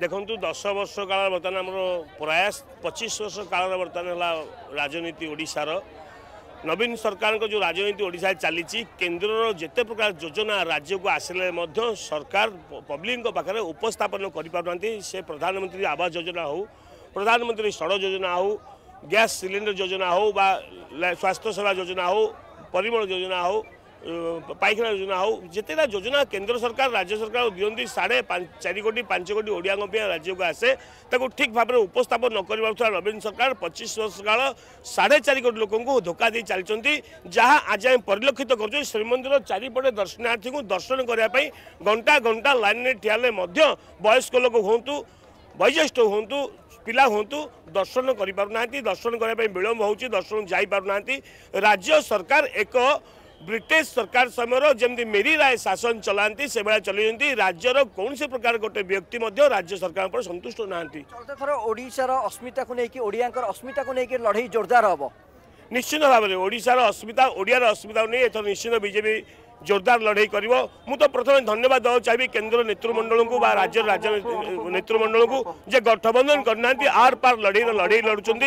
ଦେଖନ୍ତୁ ଦଶ ବର୍ଷ କାଳର ବର୍ତ୍ତମାନ ଆମର ପ୍ରୟାସ ପଚିଶ ବର୍ଷ କାଳର ବର୍ତ୍ତମାନ ହେଲା ରାଜନୀତି ଓଡ଼ିଶାର ନବୀନ ସରକାରଙ୍କ ଯେଉଁ ରାଜନୀତି ଓଡ଼ିଶାରେ ଚାଲିଛି କେନ୍ଦ୍ରର ଯେତେ ପ୍ରକାର ଯୋଜନା ରାଜ୍ୟକୁ ଆସିଲେ ମଧ୍ୟ ସରକାର ପବ୍ଲିକଙ୍କ ପାଖରେ ଉପସ୍ଥାପନ କରିପାରୁନାହାନ୍ତି ସେ ପ୍ରଧାନମନ୍ତ୍ରୀ ଆବାସ ଯୋଜନା ହେଉ ପ୍ରଧାନମନ୍ତ୍ରୀ ସଡ଼କ ଯୋଜନା ହେଉ ଗ୍ୟାସ୍ ସିଲିଣ୍ଡର ଯୋଜନା ହେଉ ବା ସ୍ୱାସ୍ଥ୍ୟ ସେବା ଯୋଜନା ହେଉ ପରିମଳ ଯୋଜନା ହେଉ ପାଇଖାନା ଯୋଜନା ହେଉ ଯେତେଟା ଯୋଜନା କେନ୍ଦ୍ର ସରକାର ରାଜ୍ୟ ସରକାର ଦିଅନ୍ତି ସାଢ଼େ ଚାରି କୋଟି ପାଞ୍ଚ କୋଟି ଓଡ଼ିଆଙ୍କ ପାଇଁ ରାଜ୍ୟକୁ ଆସେ ତାକୁ ଠିକ୍ ଭାବରେ ଉପସ୍ଥାପନ ନ କରିପାରୁଥିବା ନବୀନ ସରକାର ପଚିଶ ବର୍ଷ କାଳ ସାଢ଼େ ଚାରି କୋଟି ଲୋକଙ୍କୁ ଧୋକା ଦେଇ ଚାଲିଛନ୍ତି ଯାହା ଆଜି ଆମେ ପରିଲକ୍ଷିତ କରୁଛୁ ଶ୍ରୀମନ୍ଦିର ଚାରିପଟେ ଦର୍ଶନାର୍ଥୀଙ୍କୁ ଦର୍ଶନ କରିବା ପାଇଁ ଘଣ୍ଟା ଘଣ୍ଟା ଲାଇନ୍ରେ ଠିଆ ହେଲେ ମଧ୍ୟ ବୟସ୍କ ଲୋକ ହୁଅନ୍ତୁ ବୟୋଜ୍ୟେଷ୍ଠ ହୁଅନ୍ତୁ ପିଲା ହୁଅନ୍ତୁ ଦର୍ଶନ କରିପାରୁନାହାନ୍ତି ଦର୍ଶନ କରିବା ପାଇଁ ବିଳମ୍ବ ହେଉଛି ଦର୍ଶନ ଯାଇପାରୁନାହାନ୍ତି ରାଜ୍ୟ ସରକାର ଏକ ब्रिटिश सरकार समय मेरी राय शासन चलाउने सेला चलै राज्य प्रकार गोटे व्यक्ति राज्य सरकार सन्तुष्ट नाडार अस्मिता अस्मिता हेर्नु निश्चिन्त अस्मिता अस्मिता निश्चिन्तजेपि जोरदार तो गर धन्यवाद चाहिँ केन्द्र नेतृमण्डल नेतृमण्डल गठबन्धन गरि ना आर् लड र लडै लडु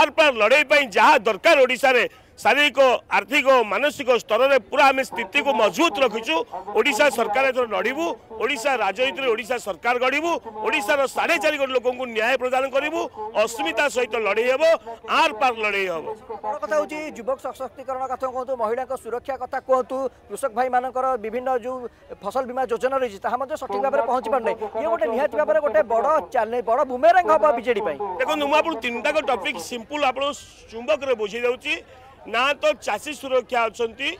आर पार लडै जहाँ दरकार ओडा ଶାରୀରିକ ଆର୍ଥିକ ମାନସିକ ସ୍ତରରେ ପୁରା ଆମେ ସ୍ଥିତିକୁ ମଜବୁତ ରଖିଛୁ ଓଡ଼ିଶା ସରକାର ଏଥର ଲଢ଼ିବୁ ଓଡ଼ିଶା ରାଜନୀତିରେ ଓଡ଼ିଶା ସରକାର ଗଢ଼ିବୁ ଓଡ଼ିଶାର ସାଢ଼େ ଚାରି କୋଟି ଲୋକଙ୍କୁ ନ୍ୟାୟ ପ୍ରଦାନ କରିବୁ ଅସ୍ମିତା ସହିତ ଲଢ଼େଇ ହେବ ଆର୍ ପାର୍ ଲଢ଼େଇ ହେବ କଥା ହେଉଛି ଯୁବକ ସଶକ୍ତିକରଣ କଥା କୁହନ୍ତୁ ମହିଳାଙ୍କ ସୁରକ୍ଷା କଥା କୁହନ୍ତୁ କୃଷକ ଭାଇମାନଙ୍କର ବିଭିନ୍ନ ଯେଉଁ ଫସଲ ବୀମା ଯୋଜନା ରହିଛି ତାହା ମଧ୍ୟ ସଠିକ ଭାବରେ ପହଞ୍ଚି ପାରୁନି ଇଏ ଗୋଟେ ନିହାତି ଭାବରେ ଗୋଟେ ବଡ଼ ଚ୍ୟାଲେଞ୍ଜ ବଡ଼ ବୁମେରାଙ୍ଗ ହେବ ବିଜେଡି ପାଇଁ ଦେଖନ୍ତୁ ମୁଁ ଆପଣଙ୍କୁ ତିନିଟାକ ଟପିକ୍ ସିମ୍ପୁଲ ଆପଣ ଚୁମ୍ବକରେ ବୁଝେଇ ଦେଉଛି ନା ତ ଚାଷୀ ସୁରକ୍ଷା ଅଛନ୍ତି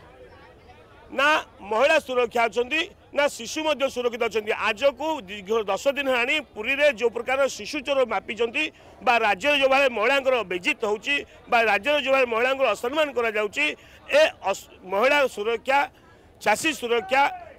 ନା ମହିଳା ସୁରକ୍ଷା ଅଛନ୍ତି ନା ଶିଶୁ ମଧ୍ୟ ସୁରକ୍ଷିତ ଅଛନ୍ତି ଆଜକୁ ଦୀର୍ଘ ଦଶ ଦିନ ହେଲାଣି ପୁରୀରେ ଯେଉଁ ପ୍ରକାର ଶିଶୁ ଚୋର ମାପିଛନ୍ତି ବା ରାଜ୍ୟରେ ଯେଉଁଭଳି ମହିଳାଙ୍କର ବେଜିତ ହେଉଛି ବା ରାଜ୍ୟରେ ଯେଉଁଭଳି ମହିଳାଙ୍କର ଅସମ୍ମାନ କରାଯାଉଛି ଏ ମହିଳା ସୁରକ୍ଷା ଚାଷୀ ସୁରକ୍ଷା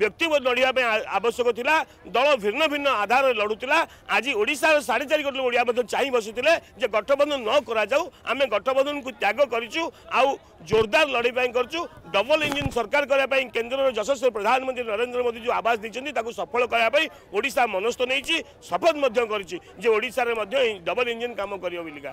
ବ୍ୟକ୍ତି ଲଢ଼ିବା ପାଇଁ ଆବଶ୍ୟକ ଥିଲା ଦଳ ଭିନ୍ନ ଭିନ୍ନ ଆଧାରରେ ଲଢ଼ୁଥିଲା ଆଜି ଓଡ଼ିଶାର ସାଢ଼େ ଚାରି କୋଟି ଓଡ଼ିଆ ମଧ୍ୟ ଚାହିଁ ବସିଥିଲେ ଯେ ଗଠବନ୍ଧନ ନ କରାଯାଉ ଆମେ ଗଠବନ୍ଧନକୁ ତ୍ୟାଗ କରିଛୁ ଆଉ ଜୋରଦାର ଲଢ଼େଇ ପାଇଁ କରୁଛୁ ଡବଲ ଇଞ୍ଜିନ୍ ସରକାର କରିବା ପାଇଁ କେନ୍ଦ୍ରର ଯଶସ୍ୱୀ ପ୍ରଧାନମନ୍ତ୍ରୀ ନରେନ୍ଦ୍ର ମୋଦି ଯେଉଁ ଆବାସ ଦେଇଛନ୍ତି ତାକୁ ସଫଳ କରିବା ପାଇଁ ଓଡ଼ିଶା ମନସ୍ଥ ନେଇଛି ଶପଥ ମଧ୍ୟ କରିଛି ଯେ ଓଡ଼ିଶାରେ ମଧ୍ୟ ଡବଲ ଇଞ୍ଜିନ୍ କାମ କରିବ ବୋଲିକା